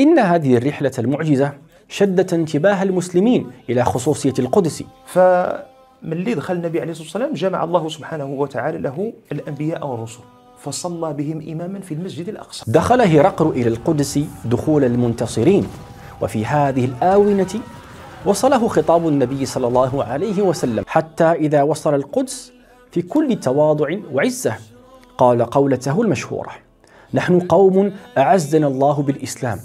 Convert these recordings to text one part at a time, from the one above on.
إن هذه الرحلة المعجزة شدت انتباه المسلمين إلى خصوصية القدس فمن اللي دخل النبي عليه الصلاة والسلام جمع الله سبحانه وتعالى له الأنبياء والرسل فصلى بهم إماما في المسجد الأقصى دخل هرقل إلى القدس دخول المنتصرين وفي هذه الآونة وصله خطاب النبي صلى الله عليه وسلم حتى إذا وصل القدس في كل تواضع وعزة قال قولته المشهورة نحن قوم أعزنا الله بالإسلام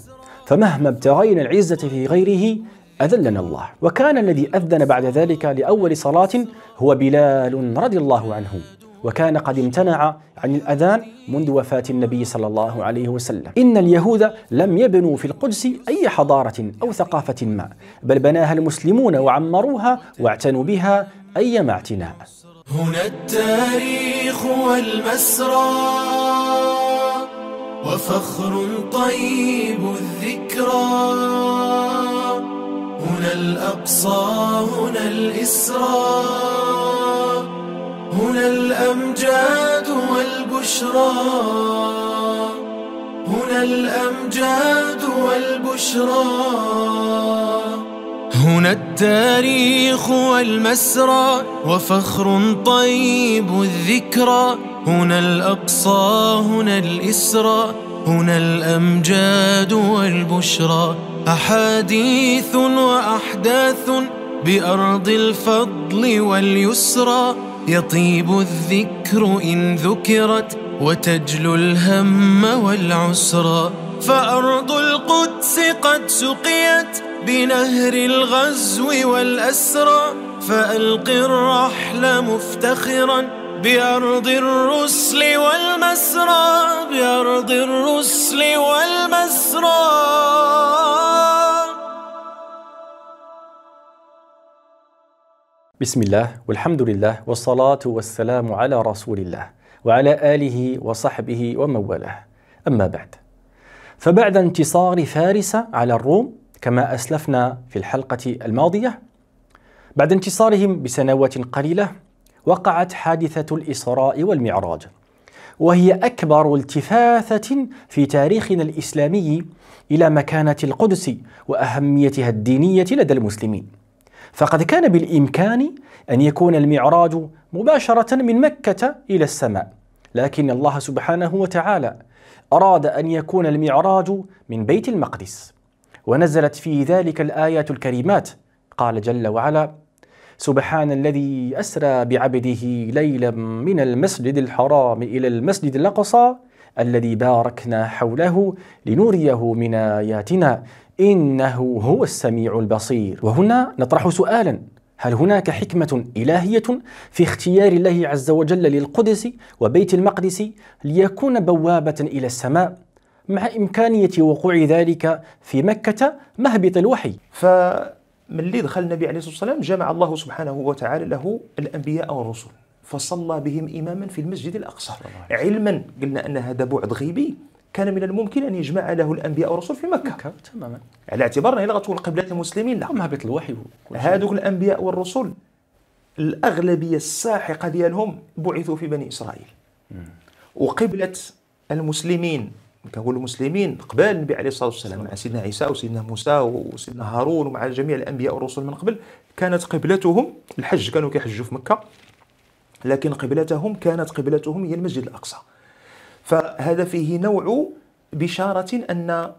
فمهما ابتغينا العزة في غيره أذلنا الله وكان الذي أذن بعد ذلك لأول صلاة هو بلال رضي الله عنه وكان قد امتنع عن الأذان منذ وفاة النبي صلى الله عليه وسلم إن اليهود لم يبنوا في القدس أي حضارة أو ثقافة ما بل بناها المسلمون وعمروها واعتنوا بها أيما اعتناء هنا التاريخ والمسرى وفخر طيب الذكرى هنا الأقصى هنا الإسرى هنا الأمجاد والبشرى هنا الأمجاد والبشرى هنا التاريخ والمسرى وفخر طيب الذكرى هنا الأقصى هنا الإسرى هنا الأمجاد والبشرى أحاديث وأحداث بأرض الفضل واليسرى يطيب الذكر إن ذكرت وتجلو الهم والعسرى فأرض القدس قد سقيت بنهر الغزو والأسرى فألق الرحل مفتخراً بأرض الرسل والمسرى بأرض الرسل والمسرى بسم الله والحمد لله والصلاة والسلام على رسول الله وعلى آله وصحبه ومن والاه أما بعد فبعد انتصار فارس على الروم كما أسلفنا في الحلقة الماضية بعد انتصارهم بسنوات قليلة وقعت حادثة الإسراء والمعراج وهي أكبر التفاثة في تاريخنا الإسلامي إلى مكانة القدس وأهميتها الدينية لدى المسلمين فقد كان بالإمكان أن يكون المعراج مباشرة من مكة إلى السماء لكن الله سبحانه وتعالى أراد أن يكون المعراج من بيت المقدس ونزلت في ذلك الآيات الكريمات قال جل وعلا سبحان الذي أسرى بعبده ليلا من المسجد الحرام إلى المسجد الأقصى الذي باركنا حوله لنريه من آياتنا إنه هو السميع البصير وهنا نطرح سؤالا هل هناك حكمة إلهية في اختيار الله عز وجل للقدس وبيت المقدس ليكون بوابة إلى السماء مع إمكانية وقوع ذلك في مكة مهبط الوحي ف... ملي دخل النبي عليه الصلاه والسلام جمع الله سبحانه وتعالى له الانبياء والرسل فصلى بهم اماما في المسجد الاقصى علما قلنا ان هذا بعد غيبي كان من الممكن ان يجمع له الانبياء والرسل في مكه, مكة تماما على اعتبار انها غتكون قبله المسلمين لا بيت الوحي هذوك الانبياء والرسل الاغلبيه الساحقه ديالهم بعثوا في بني اسرائيل وقبله المسلمين كنقولوا مسلمين قبل النبي عليه الصلاه والسلام مع سيدنا عيسى وسيدنا موسى وسيدنا هارون ومع جميع الانبياء والرسل من قبل كانت قبلتهم الحج كانوا كيحجوا في مكه لكن قبلتهم كانت قبلتهم هي المسجد الاقصى فهذا فيه نوع بشاره ان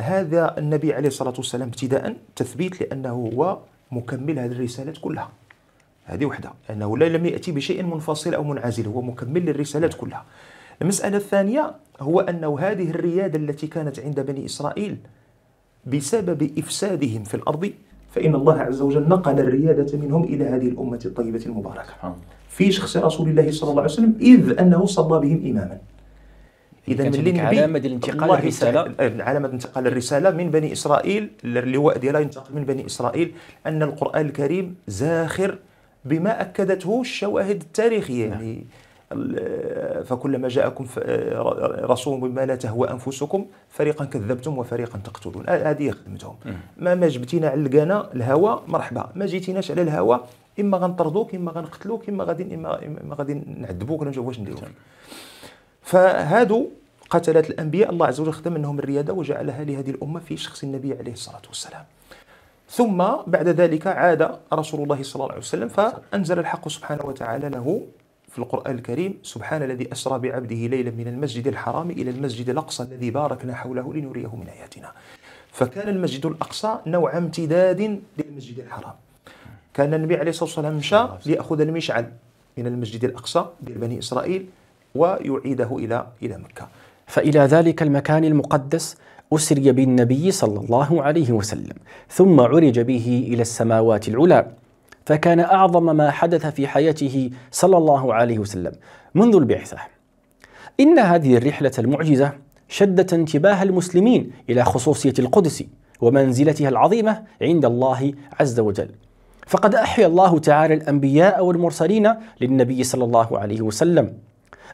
هذا النبي عليه الصلاه والسلام ابتداء تثبيت لانه هو مكمل هذه الرسالات كلها هذه وحده انه لا لم ياتي بشيء منفصل او منعزل هو مكمل للرسالات نعم. كلها المسألة الثانية هو أنه هذه الريادة التي كانت عند بني إسرائيل بسبب إفسادهم في الأرض فإن الله عز وجل نقل الريادة منهم إلى هذه الأمة الطيبة المباركة في شخص رسول الله صلى الله عليه وسلم إذ أنه صلى بهم إماما إذا من النبي علامة الانتقال الرسالة إيه، علامة انتقال الرسالة من بني إسرائيل اللواء ديالها ينتقل من بني إسرائيل أن القرآن الكريم زاخر بما أكدته الشواهد التاريخية نعم. يعني فكلما جاءكم آه، رسول بما لا تهوى انفسكم فريقا كذبتم وفريقا تقتلون آه، هذه خدمتهم ما ما جبتينا علقانا الهوى مرحبا ما جيتيناش على الهوى اما غنطردوك اما غنقتلوك اما غادي اما اما غادي نعذبوك ولا نشوف واش نديرو فهادو قتلات الانبياء الله عز وجل خدم منهم الرياده وجعلها لهذه الامه في شخص النبي عليه الصلاه والسلام ثم بعد ذلك عاد رسول الله صلى الله عليه وسلم فانزل الحق سبحانه وتعالى له في القرآن الكريم سبحان الذي أسرى بعبده ليلا من المسجد الحرام إلى المسجد الأقصى الذي باركنا حوله لنريه من آياتنا فكان المسجد الأقصى نوع امتداد للمسجد الحرام كان النبي عليه الصلاة والسلام مشى ليأخذ المشعل من المسجد الأقصى بني إسرائيل ويعيده إلى إلى مكة فإلى ذلك المكان المقدس أسري بالنبي صلى الله عليه وسلم ثم عرج به إلى السماوات العلى فكان أعظم ما حدث في حياته صلى الله عليه وسلم منذ البعثة إن هذه الرحلة المعجزة شدت انتباه المسلمين إلى خصوصية القدس ومنزلتها العظيمة عند الله عز وجل فقد أحيا الله تعالى الأنبياء والمرسلين للنبي صلى الله عليه وسلم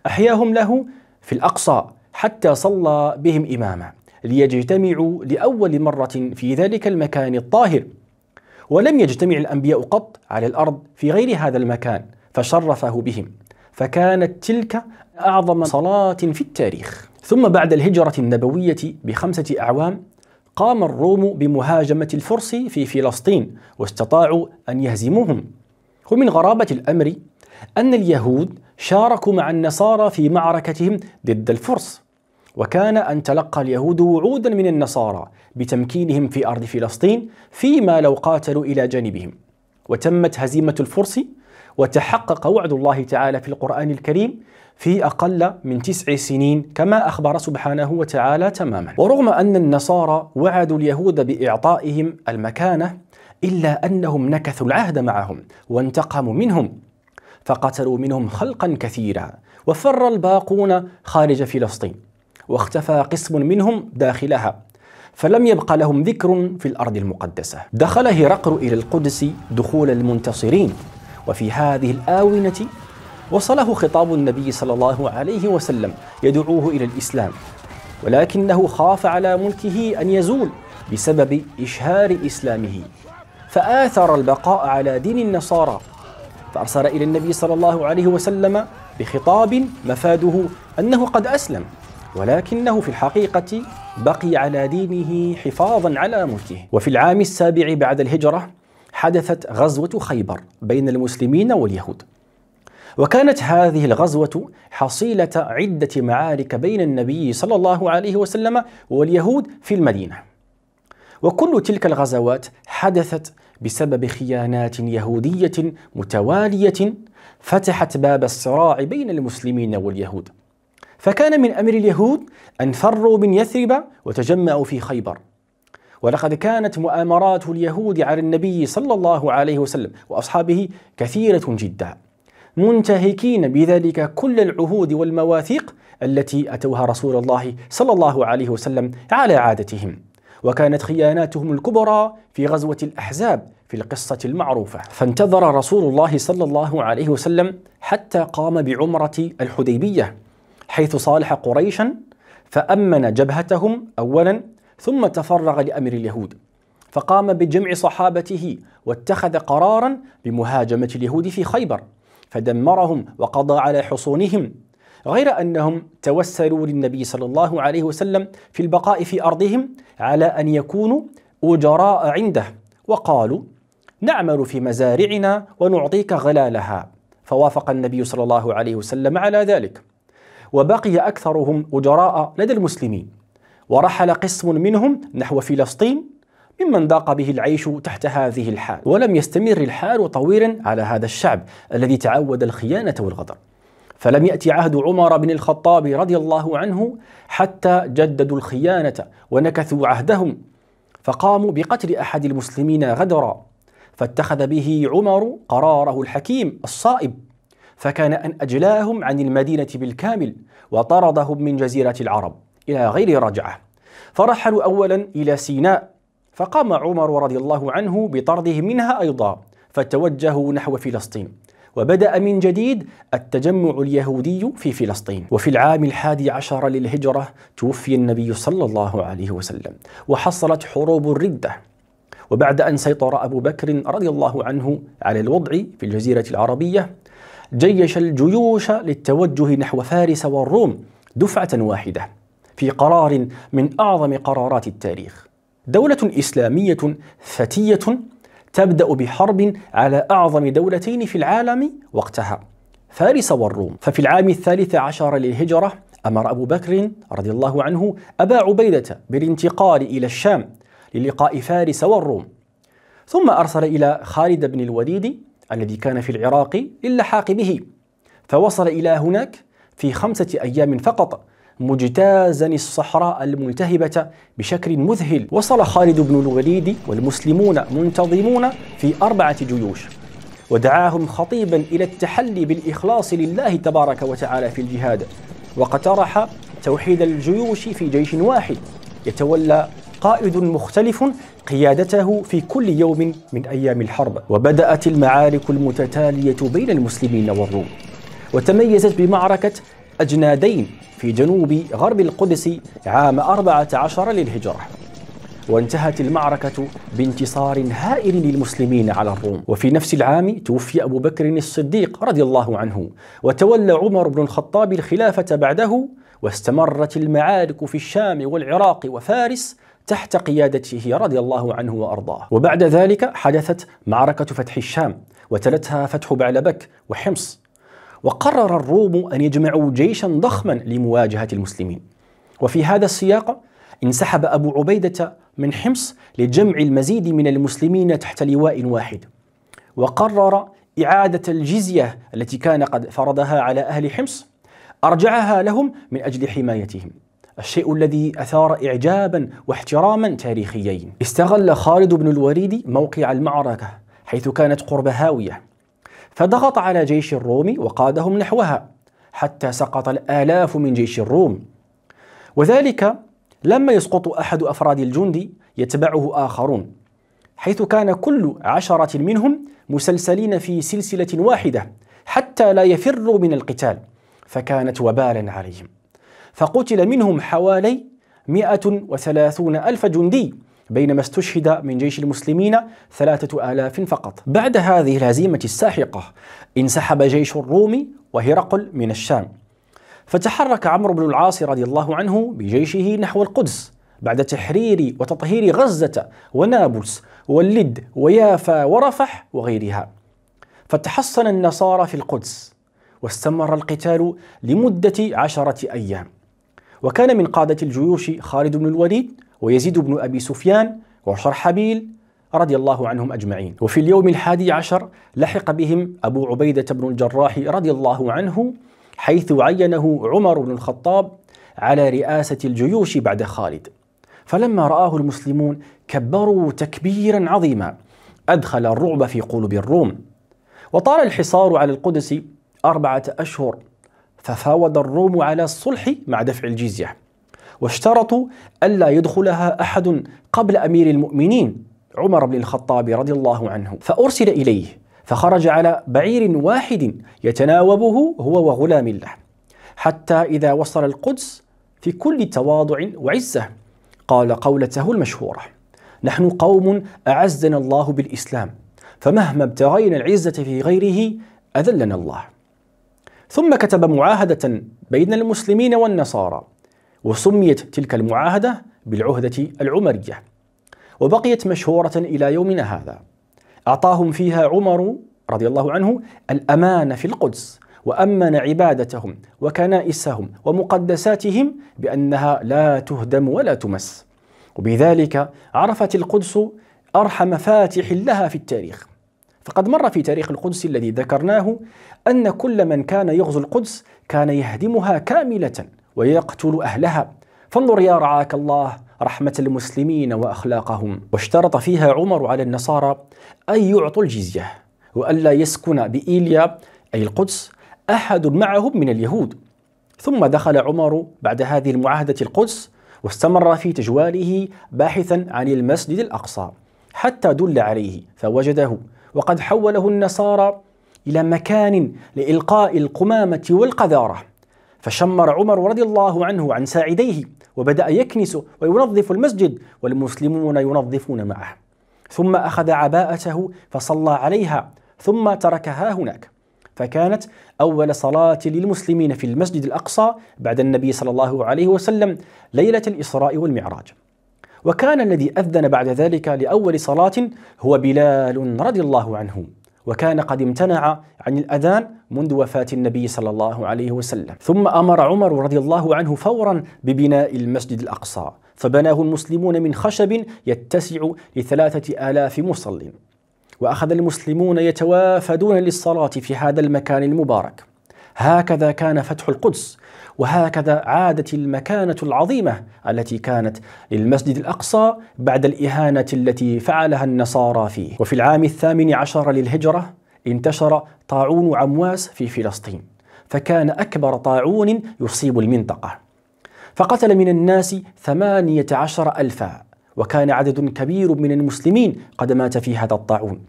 أحياهم له في الأقصى حتى صلى بهم إماما ليجتمعوا لأول مرة في ذلك المكان الطاهر ولم يجتمع الأنبياء قط على الأرض في غير هذا المكان فشرفه بهم فكانت تلك أعظم صلاة في التاريخ ثم بعد الهجرة النبوية بخمسة أعوام قام الروم بمهاجمة الفرس في فلسطين واستطاعوا أن يهزموهم ومن غرابة الأمر أن اليهود شاركوا مع النصارى في معركتهم ضد الفرس وكان أن تلقى اليهود وعودا من النصارى بتمكينهم في أرض فلسطين فيما لو قاتلوا إلى جانبهم وتمت هزيمة الفرس وتحقق وعد الله تعالى في القرآن الكريم في أقل من تسع سنين كما أخبر سبحانه وتعالى تماما ورغم أن النصارى وعدوا اليهود بإعطائهم المكانة إلا أنهم نكثوا العهد معهم وانتقموا منهم فقتلوا منهم خلقا كثيرا وفر الباقون خارج فلسطين واختفى قسم منهم داخلها فلم يبق لهم ذكر في الأرض المقدسة دخل هرقل إلى القدس دخول المنتصرين وفي هذه الآونة وصله خطاب النبي صلى الله عليه وسلم يدعوه إلى الإسلام ولكنه خاف على ملكه أن يزول بسبب إشهار إسلامه فآثر البقاء على دين النصارى فأرسل إلى النبي صلى الله عليه وسلم بخطاب مفاده أنه قد أسلم ولكنه في الحقيقة بقي على دينه حفاظا على ملكه وفي العام السابع بعد الهجرة حدثت غزوة خيبر بين المسلمين واليهود وكانت هذه الغزوة حصيلة عدة معارك بين النبي صلى الله عليه وسلم واليهود في المدينة وكل تلك الغزوات حدثت بسبب خيانات يهودية متوالية فتحت باب الصراع بين المسلمين واليهود فكان من أمر اليهود أن فروا من يثرب وتجمعوا في خيبر ولقد كانت مؤامرات اليهود على النبي صلى الله عليه وسلم وأصحابه كثيرة جدا منتهكين بذلك كل العهود والمواثيق التي أتوها رسول الله صلى الله عليه وسلم على عادتهم وكانت خياناتهم الكبرى في غزوة الأحزاب في القصة المعروفة فانتظر رسول الله صلى الله عليه وسلم حتى قام بعمرة الحديبية حيث صالح قريشا فأمن جبهتهم أولا ثم تفرغ لأمر اليهود فقام بجمع صحابته واتخذ قرارا بمهاجمة اليهود في خيبر فدمرهم وقضى على حصونهم غير أنهم توسلوا للنبي صلى الله عليه وسلم في البقاء في أرضهم على أن يكونوا أجراء عنده وقالوا نعمل في مزارعنا ونعطيك غلالها فوافق النبي صلى الله عليه وسلم على ذلك وبقي أكثرهم أجراء لدى المسلمين ورحل قسم منهم نحو فلسطين ممن ضاق به العيش تحت هذه الحال ولم يستمر الحال طويلا على هذا الشعب الذي تعود الخيانة والغدر فلم يأتي عهد عمر بن الخطاب رضي الله عنه حتى جددوا الخيانة ونكثوا عهدهم فقاموا بقتل أحد المسلمين غدرا فاتخذ به عمر قراره الحكيم الصائب فكان أن أجلاهم عن المدينة بالكامل وطردهم من جزيرة العرب إلى غير رجعة فرحلوا أولا إلى سيناء فقام عمر رضي الله عنه بطردهم منها أيضا فتوجهوا نحو فلسطين وبدأ من جديد التجمع اليهودي في فلسطين وفي العام الحادي عشر للهجرة توفي النبي صلى الله عليه وسلم وحصلت حروب الردة وبعد أن سيطر أبو بكر رضي الله عنه على الوضع في الجزيرة العربية جيش الجيوش للتوجه نحو فارس والروم دفعة واحدة في قرار من أعظم قرارات التاريخ دولة إسلامية فتية تبدأ بحرب على أعظم دولتين في العالم وقتها فارس والروم ففي العام الثالث عشر للهجرة أمر أبو بكر رضي الله عنه أبا عبيدة بالانتقال إلى الشام للقاء فارس والروم ثم أرسل إلى خالد بن الوليد الذي كان في العراق للحاق به فوصل إلى هناك في خمسة أيام فقط مجتازا الصحراء الملتهبة بشكل مذهل وصل خالد بن الوليد والمسلمون منتظمون في أربعة جيوش ودعاهم خطيبا إلى التحلي بالإخلاص لله تبارك وتعالى في الجهاد وقترح توحيد الجيوش في جيش واحد يتولى قائد مختلف قيادته في كل يوم من أيام الحرب وبدأت المعارك المتتالية بين المسلمين والروم وتميزت بمعركة أجنادين في جنوب غرب القدس عام 14 للهجرة وانتهت المعركة بانتصار هائل للمسلمين على الروم وفي نفس العام توفي أبو بكر الصديق رضي الله عنه وتولى عمر بن الخطاب الخلافة بعده واستمرت المعارك في الشام والعراق وفارس تحت قيادته رضي الله عنه وأرضاه وبعد ذلك حدثت معركة فتح الشام وتلتها فتح بعلبك وحمص وقرر الروم أن يجمعوا جيشا ضخما لمواجهة المسلمين وفي هذا السياق انسحب أبو عبيدة من حمص لجمع المزيد من المسلمين تحت لواء واحد وقرر إعادة الجزية التي كان قد فرضها على أهل حمص أرجعها لهم من أجل حمايتهم الشيء الذي أثار إعجابا واحتراما تاريخيين استغل خالد بن الوليد موقع المعركة حيث كانت قرب هاوية فضغط على جيش الروم وقادهم نحوها حتى سقط الآلاف من جيش الروم وذلك لما يسقط أحد أفراد الجند يتبعه آخرون حيث كان كل عشرة منهم مسلسلين في سلسلة واحدة حتى لا يفروا من القتال فكانت وبالا عليهم فقتل منهم حوالي 130 ألف جندي بينما استشهد من جيش المسلمين ثلاثة آلاف فقط بعد هذه الهزيمة الساحقة انسحب جيش الروم وهرقل من الشام فتحرك عمرو بن العاص رضي الله عنه بجيشه نحو القدس بعد تحرير وتطهير غزة ونابلس واللد ويافا ورفح وغيرها فتحصن النصارى في القدس واستمر القتال لمدة عشرة أيام وكان من قادة الجيوش خالد بن الوليد ويزيد بن أبي سفيان وشرحبيل رضي الله عنهم أجمعين وفي اليوم الحادي عشر لحق بهم أبو عبيدة بن الجراح رضي الله عنه حيث عينه عمر بن الخطاب على رئاسة الجيوش بعد خالد فلما رآه المسلمون كبروا تكبيرا عظيما أدخل الرعب في قلوب الروم وطال الحصار على القدس أربعة أشهر تفاوض الروم على الصلح مع دفع الجزية واشترطوا ألا يدخلها أحد قبل أمير المؤمنين عمر بن الخطاب رضي الله عنه فأرسل إليه فخرج على بعير واحد يتناوبه هو وغلام له حتى إذا وصل القدس في كل تواضع وعزة قال قولته المشهورة نحن قوم أعزنا الله بالإسلام فمهما ابتغينا العزة في غيره أذلنا الله ثم كتب معاهدة بين المسلمين والنصارى وسميت تلك المعاهدة بالعهدة العمرية وبقيت مشهورة إلى يومنا هذا أعطاهم فيها عمر رضي الله عنه الأمانة في القدس وأمن عبادتهم وكنائسهم ومقدساتهم بأنها لا تهدم ولا تمس وبذلك عرفت القدس أرحم فاتح لها في التاريخ فقد مر في تاريخ القدس الذي ذكرناه أن كل من كان يغزو القدس كان يهدمها كاملة ويقتل أهلها فانظر يا رعاك الله رحمة المسلمين وأخلاقهم واشترط فيها عمر على النصارى أن يعطوا الجزية وألا يسكن بإيليا أي القدس أحد معهم من اليهود ثم دخل عمر بعد هذه المعاهدة القدس واستمر في تجواله باحثا عن المسجد الأقصى حتى دل عليه فوجده وقد حوله النصارى إلى مكان لإلقاء القمامة والقذارة فشمر عمر رضي الله عنه عن ساعديه وبدأ يكنس وينظف المسجد والمسلمون ينظفون معه ثم أخذ عباءته فصلى عليها ثم تركها هناك فكانت أول صلاة للمسلمين في المسجد الأقصى بعد النبي صلى الله عليه وسلم ليلة الإسراء والمعراج وكان الذي أذن بعد ذلك لأول صلاة هو بلال رضي الله عنه وكان قد امتنع عن الأذان منذ وفاة النبي صلى الله عليه وسلم ثم أمر عمر رضي الله عنه فورا ببناء المسجد الأقصى فبناه المسلمون من خشب يتسع لثلاثة آلاف مصل وأخذ المسلمون يتوافدون للصلاة في هذا المكان المبارك هكذا كان فتح القدس وهكذا عادت المكانة العظيمة التي كانت للمسجد الأقصى بعد الإهانة التي فعلها النصارى فيه وفي العام الثامن عشر للهجرة انتشر طاعون عمواس في فلسطين فكان أكبر طاعون يصيب المنطقة فقتل من الناس ثمانية عشر ألفا وكان عدد كبير من المسلمين قد مات في هذا الطاعون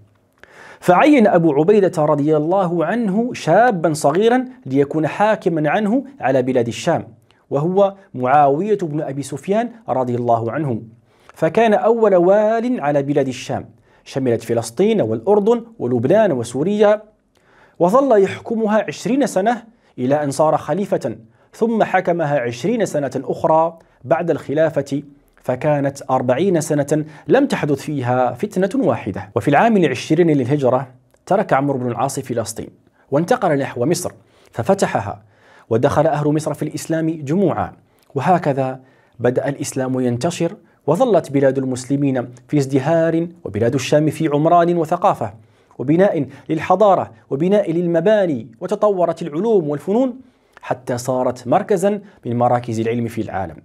فعين أبو عبيدة رضي الله عنه شابا صغيرا ليكون حاكما عنه على بلاد الشام وهو معاوية بن أبي سفيان رضي الله عنه فكان أول وال على بلاد الشام شملت فلسطين والأردن ولبنان وسوريا وظل يحكمها عشرين سنة إلى أن صار خليفة ثم حكمها عشرين سنة أخرى بعد الخلافة فكانت أربعين سنة لم تحدث فيها فتنة واحدة وفي العام العشرين للهجرة ترك عمرو بن العاص فلسطين وانتقل نحو مصر ففتحها ودخل أهل مصر في الإسلام جموعا وهكذا بدأ الإسلام ينتشر وظلت بلاد المسلمين في ازدهار وبلاد الشام في عمران وثقافة وبناء للحضارة وبناء للمباني وتطورت العلوم والفنون حتى صارت مركزا من مراكز العلم في العالم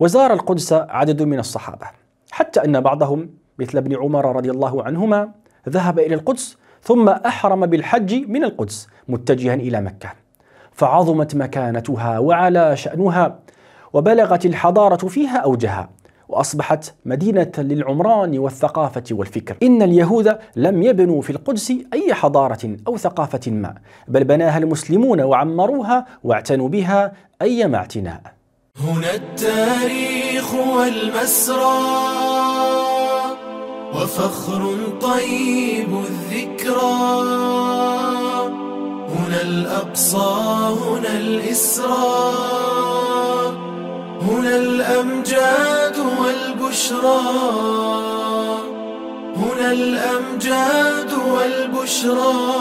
وزار القدس عدد من الصحابة حتى أن بعضهم مثل ابن عمر رضي الله عنهما ذهب إلى القدس ثم أحرم بالحج من القدس متجها إلى مكة فعظمت مكانتها وعلى شأنها وبلغت الحضارة فيها أوجها وأصبحت مدينة للعمران والثقافة والفكر إن اليهود لم يبنوا في القدس أي حضارة أو ثقافة ما بل بناها المسلمون وعمروها واعتنوا بها أيما اعتناء هنا التاريخ والمسرى وفخر طيب الذكرى هنا الأقصى هنا الإسرى هنا الأمجاد والبشرى هنا الأمجاد والبشرى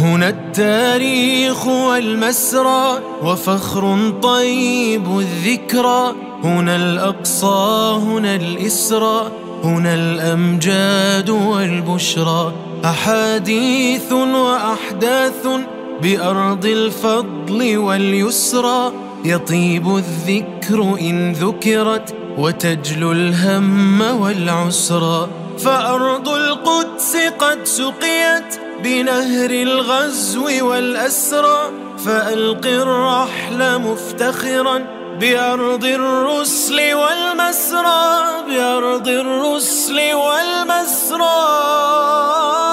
هنا التاريخ والمسرى وفخر طيب الذكرى هنا الأقصى هنا الإسرى هنا الأمجاد والبشرى أحاديث وأحداث بأرض الفضل واليسرى يطيب الذكر إن ذكرت وتجلو الهم والعسرى فأرض القدس قد سقيت بنهر الغزو والأسرى فألق الرحل مفتخرا بأرض الرسل والمسرى بأرض الرسل والمسرى